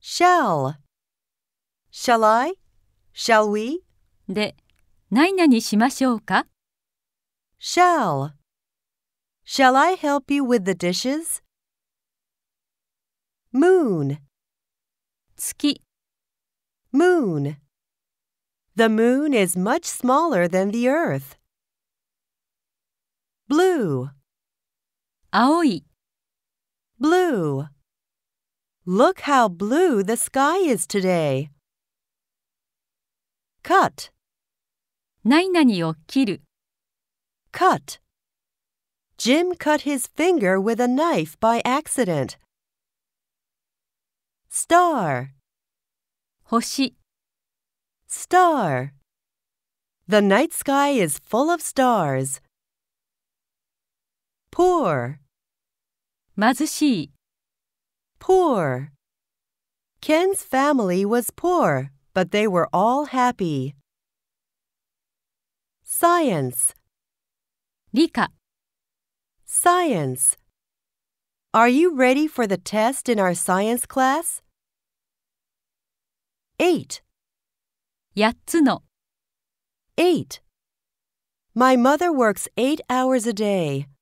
shall. Shall I? Shall we? で、何々しましょうか Shall. Shall I help you with the dishes? Moon. 月 Moon. The moon is much smaller than the earth. Blue. 青い Blue. Look how blue the sky is today. Cut. 何々を切る。Cut. Jim cut his finger with a knife by accident. Star. Star. The night sky is full of stars. Poor. 貧しい。poor. Ken's family was poor, but they were all happy. Science Rika. Science Are you ready for the test in our science class? 8 8つの8 My mother works 8 hours a day.